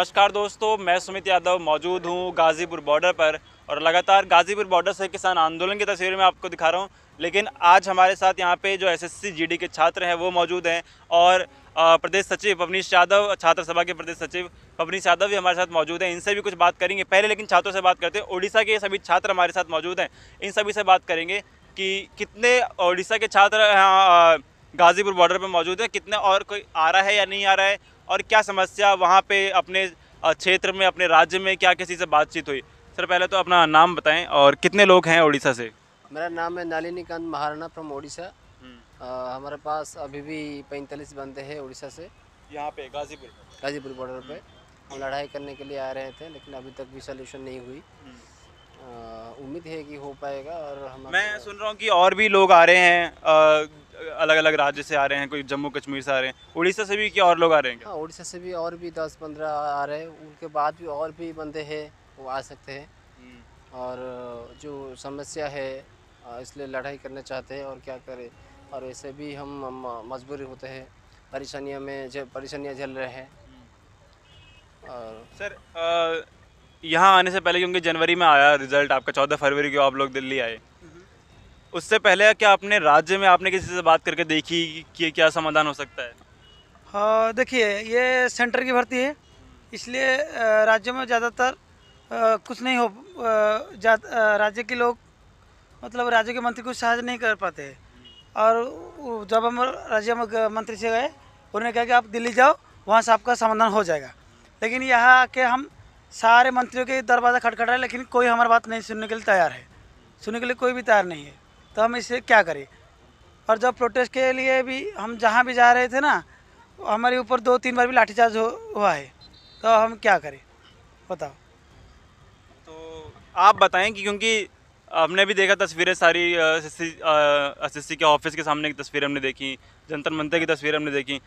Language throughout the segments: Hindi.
नमस्कार दोस्तों मैं सुमित यादव मौजूद हूँ गाज़ीपुर बॉर्डर पर और लगातार गाज़ीपुर बॉर्डर से किसान आंदोलन की तस्वीर मैं आपको दिखा रहा हूँ लेकिन आज हमारे साथ यहाँ पे जो एसएससी जीडी के छात्र हैं वो मौजूद हैं और प्रदेश सचिव पवनीश यादव छात्र सभा के प्रदेश सचिव पवनीश यादव भी हमारे साथ मौजूद हैं इनसे भी कुछ बात करेंगे पहले लेकिन छात्रों से बात करते हैं ओडिशा के सभी छात्र हमारे साथ मौजूद हैं इन सभी से बात करेंगे कि कितने ओडिशा के छात्र हाँ, गाज़ीपुर बॉर्डर पर मौजूद है कितने और कोई आ रहा है या नहीं आ रहा है और क्या समस्या वहाँ पे अपने क्षेत्र में अपने राज्य में क्या किसी से बातचीत हुई सर पहले तो अपना नाम बताएं और कितने लोग हैं उड़ीसा से मेरा नाम है नालिनीकांत महाराणा फ्रॉम हम्म। उड़ीसा हमारे पास अभी भी पैंतालीस बंदे हैं उड़ीसा से यहाँ पे गाजीपुर गाजीपुर बॉर्डर पर हम्म। हम लड़ाई करने के लिए आ रहे थे लेकिन अभी तक भी सोल्यूशन नहीं हुई हम्म। उम्मीद है कि हो पाएगा और हम मैं सुन रहा हूँ कि और भी लोग आ रहे हैं अलग अलग राज्य से आ रहे हैं कोई जम्मू कश्मीर से आ रहे हैं उड़ीसा से भी क्या और लोग आ रहे हैं हाँ उड़ीसा से भी और भी दस पंद्रह आ रहे हैं उनके बाद भी और भी बंदे हैं वो आ सकते हैं हम्म। और जो समस्या है इसलिए लड़ाई करना चाहते हैं और क्या करें और ऐसे भी हम मजबूरी होते हैं परेशानियों में जब परेशानियाँ झल रहे हैं हम्म। और सर यहाँ आने से पहले क्योंकि जनवरी में आया रिजल्ट आपका चौदह फरवरी को आप लोग दिल्ली आए उससे पहले क्या आपने राज्य में आपने किसी से बात करके देखी कि क्या समाधान हो सकता है हाँ देखिए ये सेंटर की भर्ती है इसलिए राज्य में ज़्यादातर कुछ नहीं हो राज्य के लोग मतलब राज्य के मंत्री कुछ सहायता नहीं कर पाते और जब हम राज्य मंत्री से गए उन्होंने कहा कि आप दिल्ली जाओ वहाँ से आपका समाधान हो जाएगा लेकिन यहाँ आके हम सारे मंत्रियों के दरवाज़ा खटखट रहे लेकिन कोई हमारी बात नहीं सुनने के लिए तैयार है सुनने के लिए कोई भी तैयार नहीं है तो हम इसे क्या करें और जब प्रोटेस्ट के लिए भी हम जहाँ भी जा रहे थे ना हमारे ऊपर दो तीन बार भी लाठीचार्ज हो, हुआ है तो हम क्या करें बताओ तो आप बताएं कि क्योंकि हमने भी देखा तस्वीरें सारी एस एस के ऑफिस के सामने की तस्वीरें हमने देखी जंतर मंत्र की तस्वीरें हमने देखी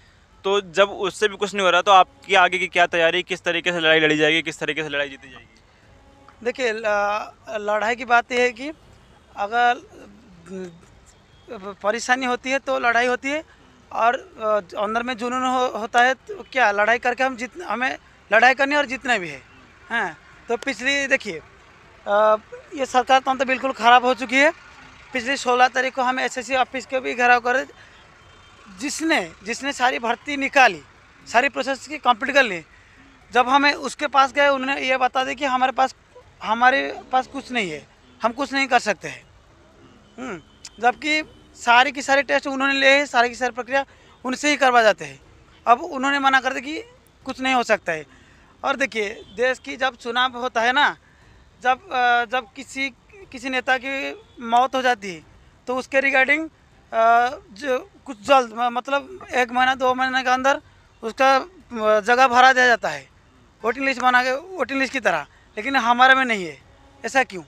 तो जब उससे भी कुछ नहीं हो रहा तो आपकी आगे की क्या तैयारी किस तरीके से लड़ाई लड़ी जाएगी किस तरीके से लड़ाई जीती जाएगी देखिए लड़ाई की बात यह है कि अगर परेशानी होती है तो लड़ाई होती है और अंदर में जुनून हो, होता है तो क्या लड़ाई करके हम जित हमें लड़ाई करनी और जितना भी है हैं हाँ, तो पिछली देखिए ये सरकार तो, तो बिल्कुल ख़राब हो चुकी है पिछली 16 तारीख को हम एसएससी ऑफिस के भी घेराव कर जिसने जिसने सारी भर्ती निकाली सारी प्रोसेस की कंप्लीट कर ली जब हमें उसके पास गए उन्होंने ये बता दें कि हमारे पास हमारे पास कुछ नहीं है हम कुछ नहीं कर सकते हैं हम्म, जबकि सारे के सारे टेस्ट उन्होंने लिए हैं सारे की सारी प्रक्रिया उनसे ही करवा जाते हैं अब उन्होंने मना कर दिया कि कुछ नहीं हो सकता है और देखिए देश की जब चुनाव होता है ना जब जब किसी किसी नेता की मौत हो जाती है तो उसके रिगार्डिंग जो कुछ जल्द मतलब एक महीना दो महीने के अंदर उसका जगह भरा दिया जाता है वोटिंग लिस्ट बना के वोटिंग लिस्ट की तरह लेकिन हमारे में नहीं है ऐसा क्यों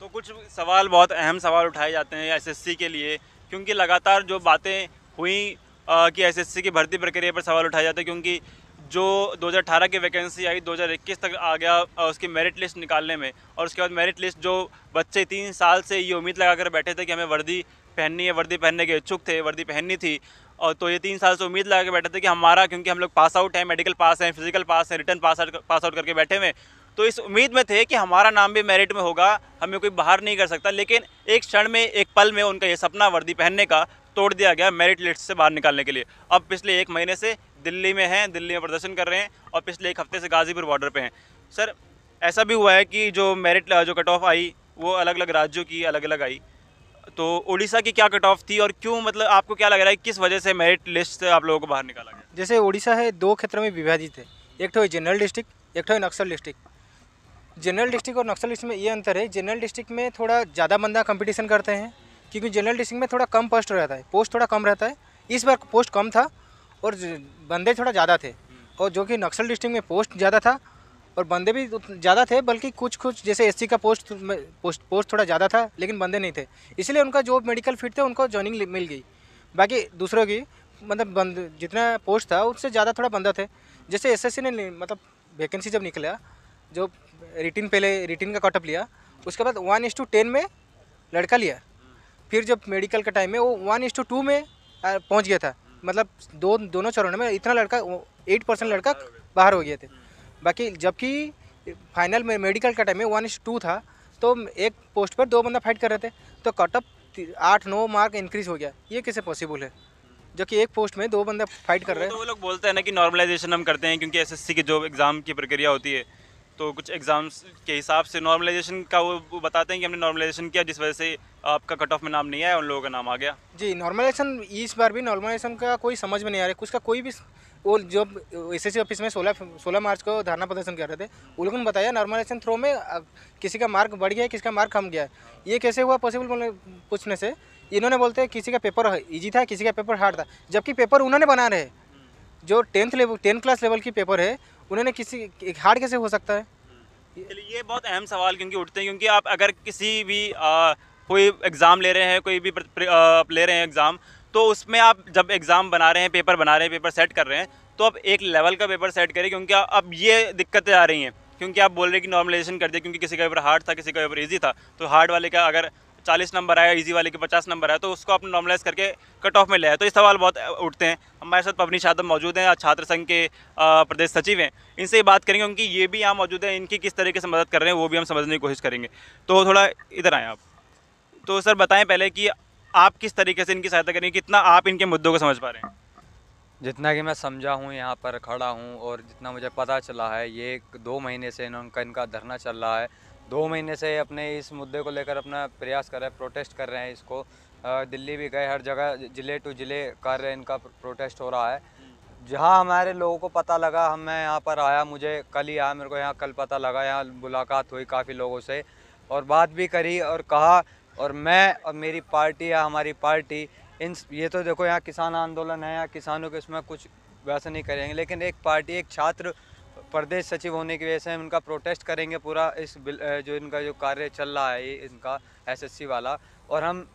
तो कुछ सवाल बहुत अहम सवाल उठाए जाते हैं एसएससी के लिए क्योंकि लगातार जो बातें हुई आ, कि एसएससी की भर्ती प्रक्रिया पर सवाल उठाए जाते हैं क्योंकि जो 2018 की वैकेंसी आई 2021 तक आ गया उसकी मेरिट लिस्ट निकालने में और उसके बाद मेरिट लिस्ट जो बच्चे तीन साल से ये उम्मीद लगा कर बैठे थे कि हमें वर्दी पहननी है वर्दी पहनने के इच्छुक थे वर्दी पहननी थी और तो ये तीन साल से उम्मीद लगा के बैठे थे कि हमारा क्योंकि हम लोग पास आउट हैं मेडिकल पास हैं फिजिकल पास हैं return pass out pass out करके बैठे हुए तो इस उम्मीद में थे कि हमारा नाम भी मेरिट में होगा हमें कोई बाहर नहीं कर सकता लेकिन एक क्षण में एक पल में उनका ये सपना वर्दी पहनने का तोड़ दिया गया मेरिट लिस्ट से बाहर निकालने के लिए अब पिछले एक महीने से दिल्ली में हैं दिल्ली में प्रदर्शन कर रहे हैं और पिछले एक हफ्ते से गाजीपुर बॉर्डर पर हैं सर ऐसा भी हुआ है कि जो मेरिट जो कट ऑफ आई वो अलग अलग राज्यों की अलग अलग आई तो उड़ीसा की क्या कट ऑफ थी और क्यों मतलब आपको क्या लग रहा है किस वजह से मेरिट लिस्ट से आप लोगों को बाहर निकाला गया जैसे उड़ीसा है दो क्षेत्रों में विभाजित है एक तो जनरल डिस्ट्रिक्ट एक तो नक्सल डिस्ट्रिक्ट जनरल डिस्ट्रिक्ट और नक्सल डिस्ट्रिक्ट में ये अंतर है जनरल डिस्ट्रिक्ट में थोड़ा ज़्यादा बंदा कंपटीशन करते हैं क्योंकि जनरल डिस्ट्रिक्ट में थोड़ा कम पोस्ट रहता है पोस्ट थोड़ा कम रहता है इस बार पोस्ट कम था और बंदे थोड़ा ज़्यादा थे और जो कि नक्सल डिस्ट्रिक्ट में पोस्ट ज़्यादा था और बंदे भी ज़्यादा थे बल्कि कुछ कुछ जैसे एस का पोस्ट पोस्ट पोस्ट थोड़ा ज़्यादा था लेकिन बंदे नहीं थे इसलिए उनका जो मेडिकल फील्ड थे उनको जॉइनिंग मिल गई बाकी दूसरों की मतलब बंद जितना पोस्ट था उससे ज़्यादा थोड़ा बंदा थे जैसे एसएससी ने मतलब वैकेंसी जब निकला जो रिटिन पहले रिटिन का कटअप लिया उसके बाद वन इस टू टेन में लड़का लिया फिर जब मेडिकल का टाइम में वो वन इज टू टू में पहुंच गया था मतलब दो दोनों चरणों में इतना लड़का एट परसेंट लड़का बाहर हो गया थे बाकी जबकि फाइनल में मेडिकल का टाइम में वन इस टू था तो एक पोस्ट पर दो बंदा फाइट कर रहे थे तो कटअप आठ नौ मार्क इंक्रीज हो गया ये कैसे पॉसिबल है जो कि एक पोस्ट में दो बंदे फाइट कर रहे हैं तो वो लोग बोलते हैं ना कि नॉर्मलाइजेशन हम करते हैं क्योंकि एसएससी के जो एग्ज़ाम की प्रक्रिया होती है तो कुछ एग्ज़ाम्स के हिसाब से नॉर्मलाइजेशन का वो बताते हैं कि हमने नॉर्मलाइजेशन किया जिस वजह से आपका कट ऑफ में नाम नहीं आया उन लोगों का नाम आ गया जी नॉर्मलाइजेशन इस बार भी नॉर्मलाइजेशन का कोई समझ में नहीं आ रहा है उसका कोई भी वो जो एस एस ऑफिस में सोलह सोलह मार्च को धरना प्रदर्शन कर रहे थे उन लोगों ने बताया नॉर्मलाइजेशन थ्रो में किसी का मार्क बढ़ गया है किसी का मार्क कम गया है ये कैसे हुआ पॉसिबल पूछने से इन्होंने बोलते हैं किसी का पेपर ईजी था किसी का पेपर हार्ड था जबकि पेपर उन्होंने बना रहे जो tenth level tenth class level की पेपर है उन्होंने किसी हार्ड कैसे हो सकता है हम्म। चलिए ये बहुत अहम सवाल क्योंकि उठते हैं क्योंकि आप अगर किसी भी आ, कोई एग्ज़ाम ले रहे हैं कोई भी आ, ले रहे हैं एग्ज़ाम तो उसमें आप जब एग्ज़ाम बना रहे हैं पेपर बना रहे हैं पेपर सेट कर रहे हैं तो आप एक लेवल का पेपर सेट करें क्योंकि अब ये दिक्कतें आ रही हैं क्योंकि आप बोल रहे हैं कि नॉर्मलाइजेशन कर दिया क्योंकि किसी का पेपर हार्ड था किसी का पेपर ईजी था तो हार्ड वाले का अगर चालीस नंबर आया इजी वाले के पचास नंबर आया तो उसको आपने नॉर्मलाइज करके कट ऑफ में ले तो ये सवाल बहुत उठते हैं हमारे साथ पवनी यादव मौजूद हैं छात्र संघ के प्रदेश सचिव हैं इनसे ही बात करेंगे उनकी ये भी यहाँ मौजूद हैं इनकी किस तरीके से मदद कर रहे हैं वो भी हम समझने की कोशिश करेंगे तो थोड़ा इधर आएँ आप तो सर बताएँ पहले कि आप किस तरीके से इनकी सहायता करेंगे कितना आप इनके मुद्दों को समझ पा रहे हैं जितना कि मैं समझा हूँ यहाँ पर खड़ा हूँ और जितना मुझे पता चला है ये दो महीने से इनका इनका धरना चल रहा है दो महीने से अपने इस मुद्दे को लेकर अपना प्रयास कर रहे हैं प्रोटेस्ट कर रहे हैं इसको दिल्ली भी गए हर जगह ज़िले टू ज़िले कार्य इनका प्रोटेस्ट हो रहा है जहाँ हमारे लोगों को पता लगा हम मैं यहाँ पर आया मुझे कल ही आया मेरे को यहाँ कल पता लगा यहाँ मुलाकात हुई काफ़ी लोगों से और बात भी करी और कहा और मैं और मेरी पार्टी या हमारी पार्टी इन ये तो देखो यहाँ किसान आंदोलन है यहाँ किसानों के इसमें कुछ वैसा नहीं करेंगे लेकिन एक पार्टी एक छात्र प्रदेश सचिव होने की वजह से हम इनका प्रोटेस्ट करेंगे पूरा इस जो इनका जो कार्य चल रहा है इनका एसएससी वाला और हम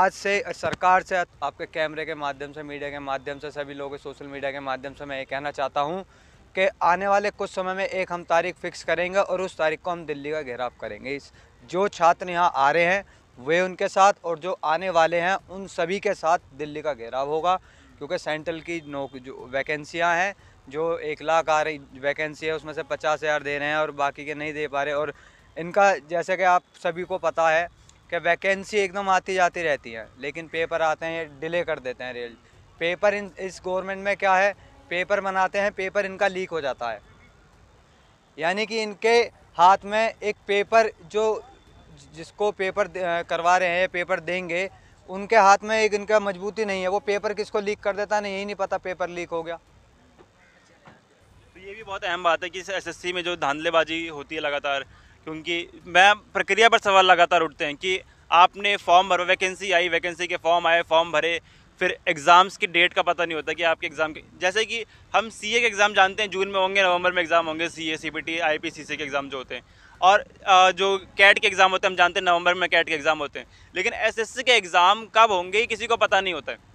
आज से सरकार से आपके कैमरे के माध्यम से मीडिया के माध्यम से सभी लोगों सोशल मीडिया के माध्यम से मैं ये कहना चाहता हूँ कि आने वाले कुछ समय में एक हम तारीख फिक्स करेंगे और उस तारीख को हम दिल्ली का घेराव करेंगे इस जो छात्र यहाँ आ रहे हैं वे उनके साथ और जो आने वाले हैं उन सभी के साथ दिल्ली का घेराव होगा क्योंकि सेंट्रल की नौ जो वैकेंसियाँ हैं जो एक लाख आ रही वैकेंसी है उसमें से पचास हज़ार दे रहे हैं और बाकी के नहीं दे पा रहे और इनका जैसे कि आप सभी को पता है कि वैकेंसी एकदम आती जाती रहती है लेकिन पेपर आते हैं डिले कर देते हैं रेल पेपर इन इस गवर्नमेंट में क्या है पेपर बनाते हैं पेपर इनका लीक हो जाता है यानी कि इनके हाथ में एक पेपर जो जिसको पेपर करवा रहे हैं पेपर देंगे उनके हाथ में एक इनका मजबूती नहीं है वो पेपर किसको लीक कर देता नहीं यही नहीं पता पेपर लीक हो गया ये भी बहुत अहम बात है कि एसएससी में जो धांधलेबाजी होती है लगातार क्योंकि मैं प्रक्रिया पर सवाल लगातार उठते हैं कि आपने फॉर्म भर वैकेंसी आई वैकेंसी के फॉर्म आए फॉर्म भरे फिर एग्ज़ाम्स की डेट का पता नहीं होता कि आपके एग्ज़ाम के जैसे कि हम सीए के एग्ज़ाम जानते हैं जून में होंगे नवंबर में एग्ज़ाम होंगे सी ए सी के एग्ज़ाम जो होते हैं और जो कैट के एग्ज़ाम होते हैं हम जानते हैं नवंबर में कैट के एग्ज़ाम होते हैं लेकिन एसएससी के एग्ज़ाम कब होंगे किसी को पता नहीं होता है